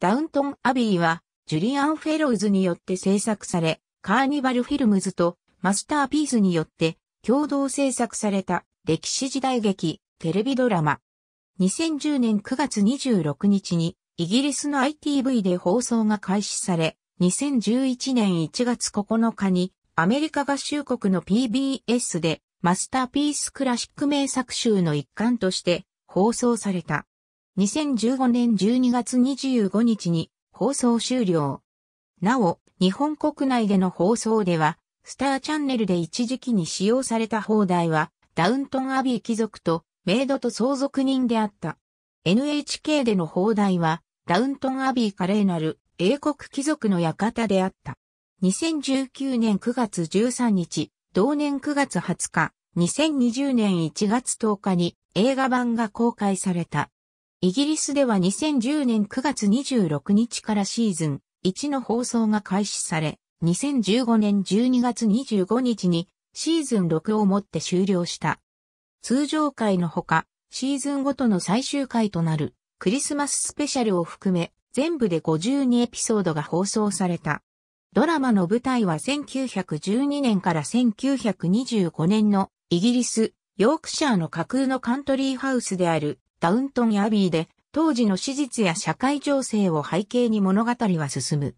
ダウントン・アビーは、ジュリアン・フェローズによって制作され、カーニバル・フィルムズとマスターピースによって共同制作された歴史時代劇、テレビドラマ。2010年9月26日にイギリスの ITV で放送が開始され、2011年1月9日にアメリカ合衆国の PBS でマスターピースクラシック名作集の一環として放送された。2015年12月25日に放送終了。なお、日本国内での放送では、スターチャンネルで一時期に使用された放題は、ダウントンアビー貴族とメイドと相続人であった。NHK での放題は、ダウントンアビー華麗なる英国貴族の館であった。2019年9月13日、同年9月20日、2020年1月10日に映画版が公開された。イギリスでは2010年9月26日からシーズン1の放送が開始され、2015年12月25日にシーズン6をもって終了した。通常回のほか、シーズンごとの最終回となるクリスマススペシャルを含め、全部で52エピソードが放送された。ドラマの舞台は1912年から1925年のイギリス、ヨークシャーの架空のカントリーハウスであるダウントン・アビーで、当時の史実や社会情勢を背景に物語は進む。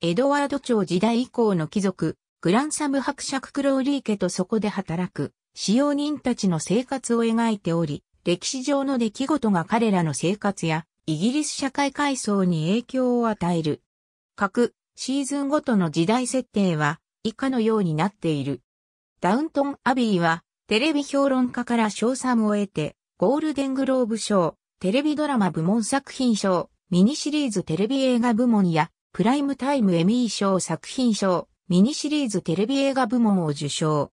エドワード朝時代以降の貴族、グランサム伯爵クローリー家とそこで働く、使用人たちの生活を描いており、歴史上の出来事が彼らの生活や、イギリス社会階層に影響を与える。各、シーズンごとの時代設定は、以下のようになっている。ダウントン・アビーは、テレビ評論家から賞賛を得て、ゴールデングローブ賞、テレビドラマ部門作品賞、ミニシリーズテレビ映画部門や、プライムタイムエミー賞作品賞、ミニシリーズテレビ映画部門を受賞。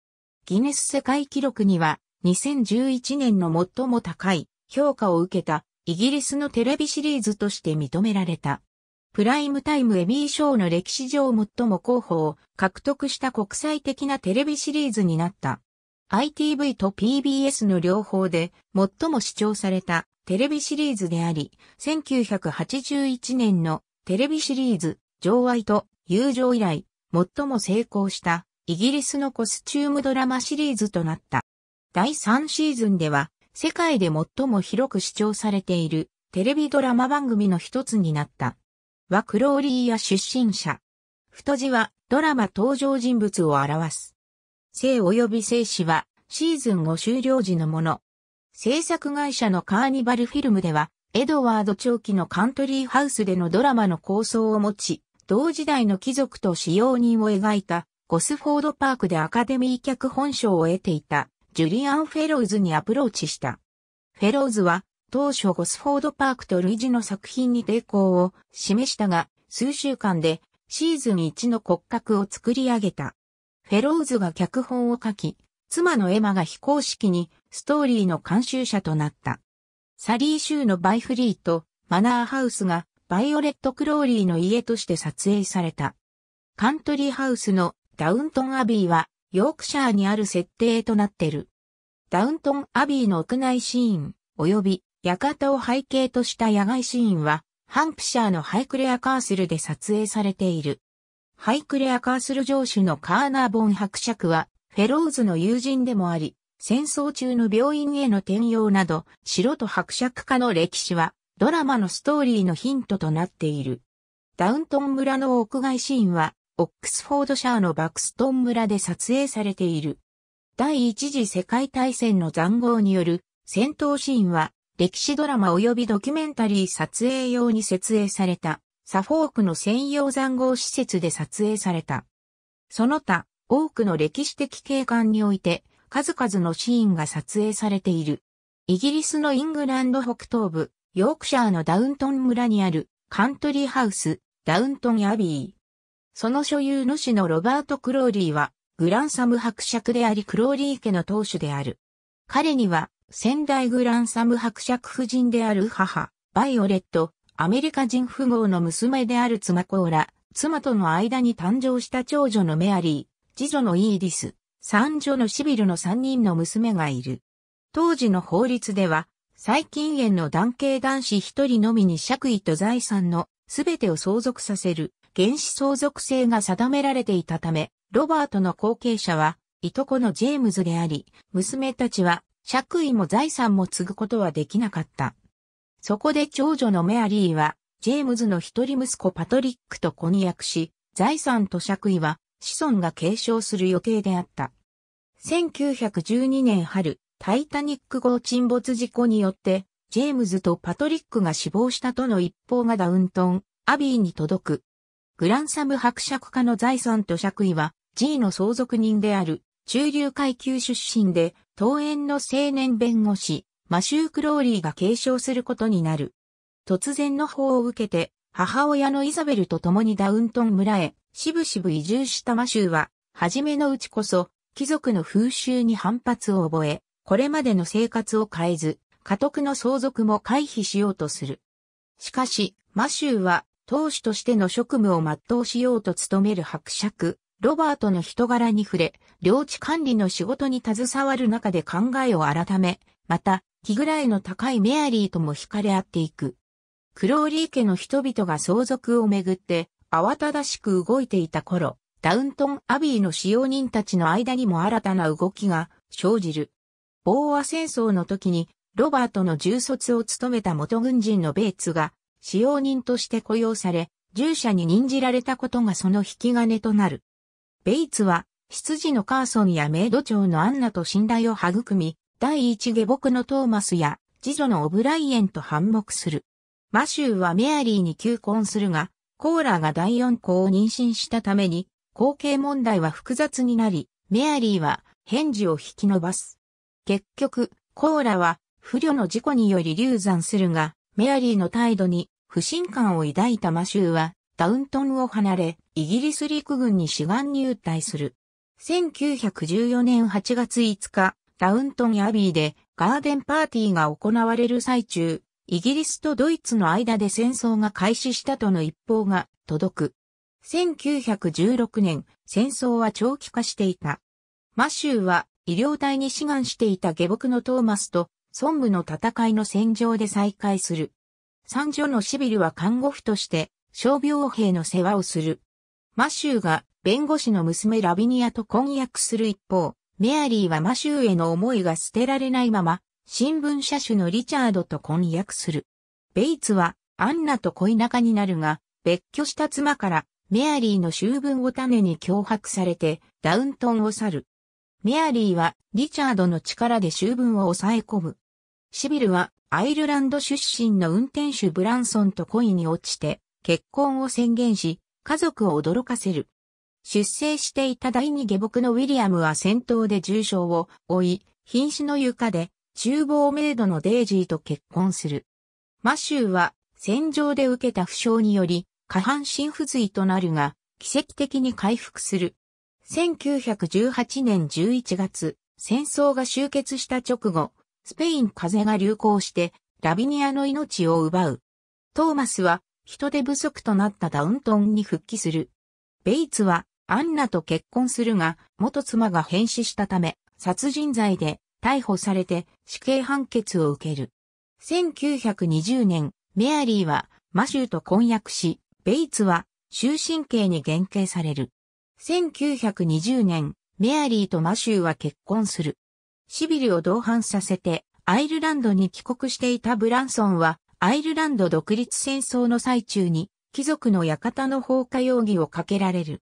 ギネス世界記録には、2011年の最も高い評価を受けたイギリスのテレビシリーズとして認められた。プライムタイムエミー賞の歴史上最も候補を獲得した国際的なテレビシリーズになった。ITV と PBS の両方で最も視聴されたテレビシリーズであり、1981年のテレビシリーズ、情愛と友情以来、最も成功したイギリスのコスチュームドラマシリーズとなった。第3シーズンでは、世界で最も広く視聴されているテレビドラマ番組の一つになった。はクローリーや出身者。太字はドラマ登場人物を表す。生及び生死はシーズン5終了時のもの。制作会社のカーニバルフィルムでは、エドワード長期のカントリーハウスでのドラマの構想を持ち、同時代の貴族と使用人を描いたゴスフォードパークでアカデミー脚本賞を得ていたジュリアン・フェローズにアプローチした。フェローズは当初ゴスフォードパークと類似の作品に抵抗を示したが、数週間でシーズン1の骨格を作り上げた。フェローズが脚本を書き、妻のエマが非公式にストーリーの監修者となった。サリー州のバイフリーとマナーハウスがバイオレット・クローリーの家として撮影された。カントリーハウスのダウントン・アビーはヨークシャーにある設定となってる。ダウントン・アビーの屋内シーン及び館を背景とした野外シーンはハンプシャーのハイクレア・カースルで撮影されている。ハイクレア・カースル城主のカーナーボン伯爵は、フェローズの友人でもあり、戦争中の病院への転用など、城と伯爵家の歴史は、ドラマのストーリーのヒントとなっている。ダウントン村の屋外シーンは、オックスフォードシャーのバクストン村で撮影されている。第一次世界大戦の残酷による戦闘シーンは、歴史ドラマ及びドキュメンタリー撮影用に設営された。サフォークの専用残壕施設で撮影された。その他、多くの歴史的景観において、数々のシーンが撮影されている。イギリスのイングランド北東部、ヨークシャーのダウントン村にあるカントリーハウス、ダウントンアビー。その所有主のロバート・クローリーは、グランサム伯爵でありクローリー家の当主である。彼には、先代グランサム伯爵夫人である母、バイオレット、アメリカ人富豪の娘である妻コーラ、妻との間に誕生した長女のメアリー、次女のイーディス、三女のシビルの三人の娘がいる。当時の法律では、最近縁の男系男子一人のみに爵位と財産の全てを相続させる原始相続制が定められていたため、ロバートの後継者は、いとこのジェームズであり、娘たちは、爵位も財産も継ぐことはできなかった。そこで長女のメアリーは、ジェームズの一人息子パトリックと婚約し、財産と借位は子孫が継承する予定であった。1912年春、タイタニック号沈没事故によって、ジェームズとパトリックが死亡したとの一報がダウントン、アビーに届く。グランサム伯爵家の財産と借位は、G の相続人である、中流階級出身で、当園の青年弁護士、マシュー・クローリーが継承することになる。突然の法を受けて、母親のイザベルと共にダウントン村へ、しぶしぶ移住したマシューは、初めのうちこそ、貴族の風習に反発を覚え、これまでの生活を変えず、家督の相続も回避しようとする。しかし、マシューは、当主としての職務を全うしようと努める伯爵、ロバートの人柄に触れ、領地管理の仕事に携わる中で考えを改め、また、気ぐらいの高いメアリーとも惹かれ合っていく。クローリー家の人々が相続をめぐって慌ただしく動いていた頃、ダウントンアビーの使用人たちの間にも新たな動きが生じる。ボーア戦争の時にロバートの重卒を務めた元軍人のベイツが使用人として雇用され、従者に任じられたことがその引き金となる。ベイツは、執事のカーソンやメイド長のアンナと信頼を育み、第一下僕のトーマスや、次女のオブライエンと反目する。マシューはメアリーに求婚するが、コーラが第四子を妊娠したために、後継問題は複雑になり、メアリーは返事を引き伸ばす。結局、コーラは不慮の事故により流産するが、メアリーの態度に不信感を抱いたマシューはダウントンを離れ、イギリス陸軍に志願入隊する。1914年8月5日、ダウントンアビーでガーデンパーティーが行われる最中、イギリスとドイツの間で戦争が開始したとの一報が届く。1916年、戦争は長期化していた。マシューは医療隊に志願していた下僕のトーマスと孫武の戦いの戦場で再会する。三女のシビルは看護婦として傷病兵の世話をする。マシューが弁護士の娘ラビニアと婚約する一方、メアリーはマシューへの思いが捨てられないまま、新聞社主のリチャードと婚約する。ベイツはアンナと恋仲になるが、別居した妻からメアリーの修文を種に脅迫されてダウントンを去る。メアリーはリチャードの力で修文を抑え込む。シビルはアイルランド出身の運転手ブランソンと恋に落ちて結婚を宣言し、家族を驚かせる。出征していた第二下僕のウィリアムは戦闘で重傷を負い、瀕死の床で、厨房メイドのデイジーと結婚する。マシューは、戦場で受けた負傷により、下半身不随となるが、奇跡的に回復する。1918年11月、戦争が終結した直後、スペイン風邪が流行して、ラビニアの命を奪う。トーマスは、人手不足となったダウントンに復帰する。ベイツは、アンナと結婚するが、元妻が変死したため、殺人罪で逮捕されて死刑判決を受ける。1920年、メアリーはマシューと婚約し、ベイツは終身刑に減刑される。1920年、メアリーとマシューは結婚する。シビルを同伴させて、アイルランドに帰国していたブランソンは、アイルランド独立戦争の最中に、貴族の館の放火容疑をかけられる。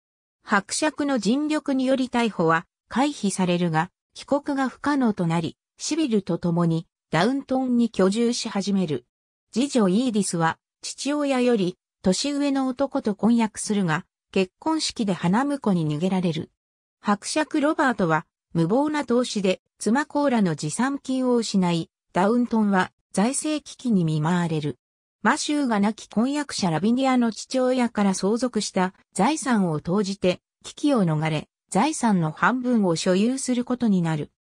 伯爵の尽力により逮捕は回避されるが、帰国が不可能となり、シビルと共にダウントンに居住し始める。次女イーディスは父親より年上の男と婚約するが、結婚式で花婿に逃げられる。伯爵ロバートは無謀な投資で妻コーラの持参金を失い、ダウントンは財政危機に見舞われる。マシューが亡き婚約者ラビニアの父親から相続した財産を投じて危機を逃れ、財産の半分を所有することになる。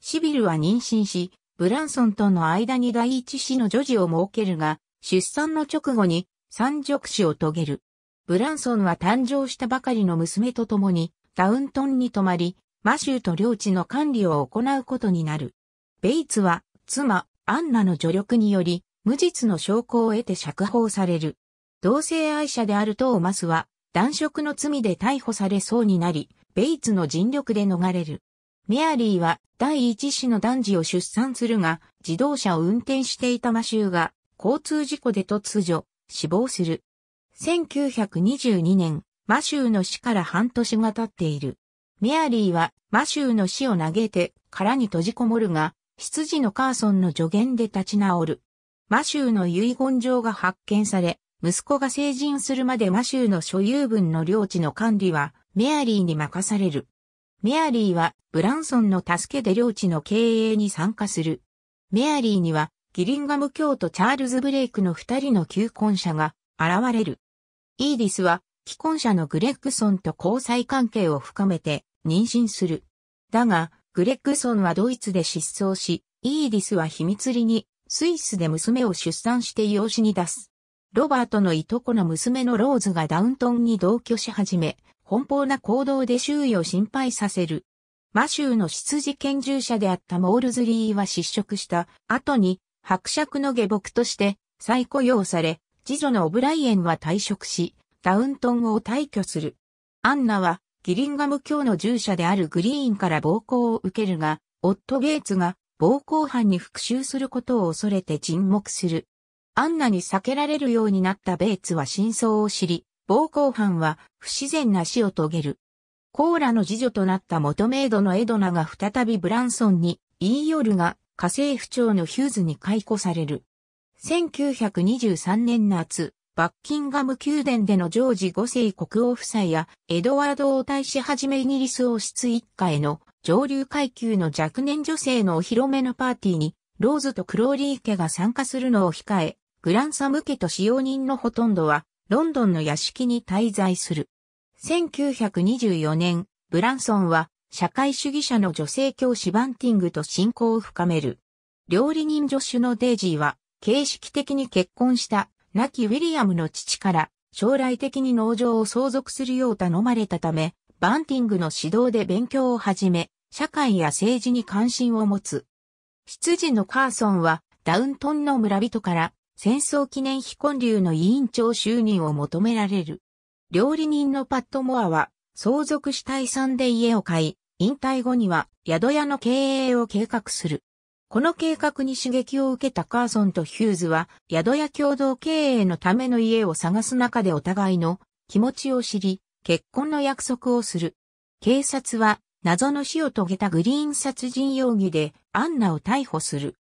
シビルは妊娠し、ブランソンとの間に第一子の女児を設けるが、出産の直後に三辱死を遂げる。ブランソンは誕生したばかりの娘と共にダウントンに泊まり、マシューと領地の管理を行うことになる。ベイツは妻、アンナの助力により、無実の証拠を得て釈放される。同性愛者であるトーマスは、男色の罪で逮捕されそうになり、ベイツの尽力で逃れる。メアリーは第一子の男児を出産するが、自動車を運転していたマシューが、交通事故で突如、死亡する。1922年、マシューの死から半年が経っている。メアリーは、マシューの死を嘆いて、殻に閉じこもるが、執事のカーソンの助言で立ち直る。マシューの遺言状が発見され、息子が成人するまでマシューの所有分の領地の管理はメアリーに任される。メアリーはブランソンの助けで領地の経営に参加する。メアリーにはギリンガム教とチャールズ・ブレイクの二人の求婚者が現れる。イーディスは既婚者のグレッグソンと交際関係を深めて妊娠する。だが、グレッグソンはドイツで失踪し、イーディスは秘密裏にスイスで娘を出産して養子に出す。ロバートのいとこの娘のローズがダウントンに同居し始め、奔放な行動で周囲を心配させる。マシューの執事研究者であったモールズリーは失職した後に伯爵の下僕として再雇用され、次女のオブライエンは退職し、ダウントンを退去する。アンナはギリンガム教の従者であるグリーンから暴行を受けるが、オット・ゲイツが暴行犯に復讐することを恐れて沈黙する。アンナに避けられるようになったベイツは真相を知り、暴行犯は不自然な死を遂げる。コーラの次女となった元メイドのエドナが再びブランソンに、イーヨルが家政不調のヒューズに解雇される。1923年夏、バッキンガム宮殿でのジョージ5世国王夫妻やエドワード王太子はじめイギリス王室一家への上流階級の若年女性のお披露目のパーティーに、ローズとクローリー家が参加するのを控え、グランサム家と使用人のほとんどは、ロンドンの屋敷に滞在する。1924年、ブランソンは、社会主義者の女性教師バンティングと親交を深める。料理人助手のデイジーは、形式的に結婚した亡きウィリアムの父から将来的に農場を相続するよう頼まれたため、バンティングの指導で勉強を始め、社会や政治に関心を持つ。執事のカーソンは、ダウントンの村人から戦争記念非婚流の委員長就任を求められる。料理人のパットモアは相続した遺産で家を買い、引退後には宿屋の経営を計画する。この計画に刺激を受けたカーソンとヒューズは宿屋共同経営のための家を探す中でお互いの気持ちを知り、結婚の約束をする。警察は謎の死を遂げたグリーン殺人容疑でアンナを逮捕する。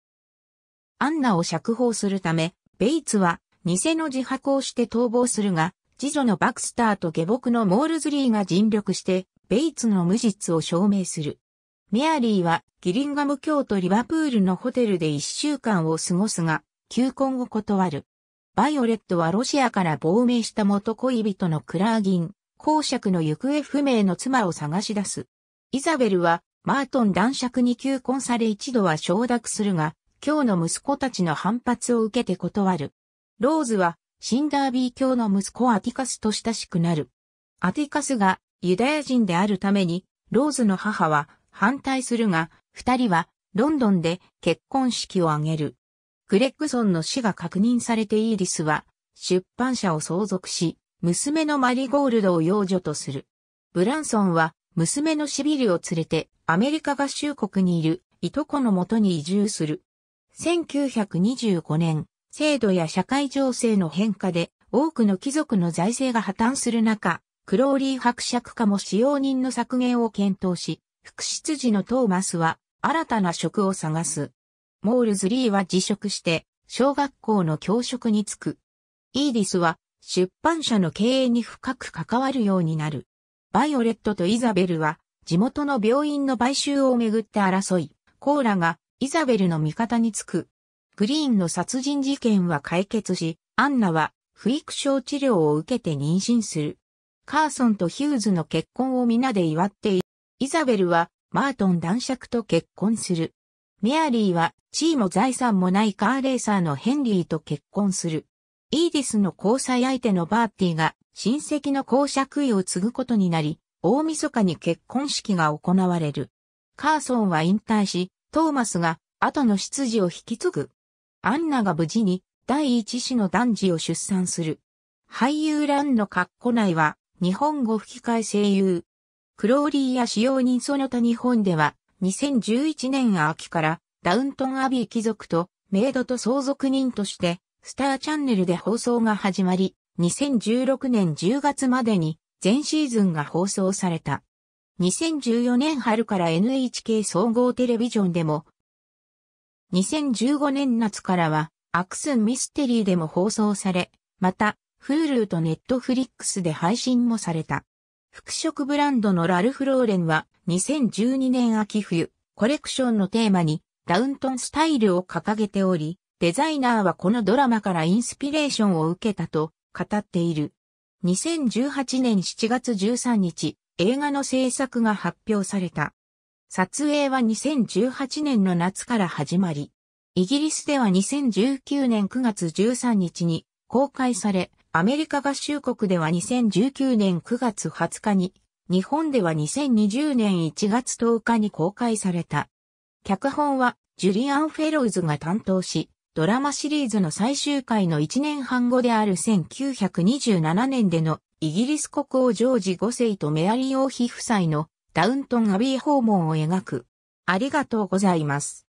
アンナを釈放するため、ベイツは偽の自白をして逃亡するが、次女のバクスターと下僕のモールズリーが尽力して、ベイツの無実を証明する。メアリーはギリンガム教都リバプールのホテルで一週間を過ごすが、求婚を断る。バイオレットはロシアから亡命した元恋人のクラーギン、公爵の行方不明の妻を探し出す。イザベルは、マートン男爵に求婚され一度は承諾するが、今日の息子たちの反発を受けて断る。ローズは、シンダービー教の息子アティカスと親しくなる。アティカスがユダヤ人であるために、ローズの母は反対するが、二人はロンドンで結婚式を挙げる。グレッグソンの死が確認されてイーリスは出版社を相続し、娘のマリゴールドを養女とする。ブランソンは娘のシビルを連れてアメリカ合衆国にいるいとこのもとに移住する。1925年、制度や社会情勢の変化で多くの貴族の財政が破綻する中、クローリー伯爵家も使用人の削減を検討し、副執事のトーマスは新たな職を探す。モールズリーは辞職して小学校の教職に就く。イーディスは出版社の経営に深く関わるようになる。バイオレットとイザベルは地元の病院の買収をめぐって争い、コーラがイザベルの味方につく。グリーンの殺人事件は解決し、アンナは不育症治療を受けて妊娠する。カーソンとヒューズの結婚を皆で祝っている。イザベルはマートン男爵と結婚する。メアリーは地位も財産もないカーレーサーのヘンリーと結婚する。イーディスの交際相手のバーティが親戚の公爵位を継ぐことになり、大晦日に結婚式が行われる。カーソンは引退し、トーマスが後の執事を引き継ぐ。アンナが無事に第一子の男児を出産する。俳優欄の格好内は日本語吹き替え声優。クローリーや使用人その他日本では2011年秋からダウントンアビー貴族とメイドと相続人としてスターチャンネルで放送が始まり、2016年10月までに全シーズンが放送された。2014年春から NHK 総合テレビジョンでも、2015年夏からはアクスンミステリーでも放送され、また、Hulu と Netflix で配信もされた。服飾ブランドのラルフ・ローレンは2012年秋冬、コレクションのテーマにダウントンスタイルを掲げており、デザイナーはこのドラマからインスピレーションを受けたと語っている。2018年7月13日、映画の制作が発表された。撮影は2018年の夏から始まり、イギリスでは2019年9月13日に公開され、アメリカ合衆国では2019年9月20日に、日本では2020年1月10日に公開された。脚本はジュリアン・フェローズが担当し、ドラマシリーズの最終回の1年半後である1927年でのイギリス国王ジョージ5世とメアリー王妃夫妻のダウントンアビー訪問を描く。ありがとうございます。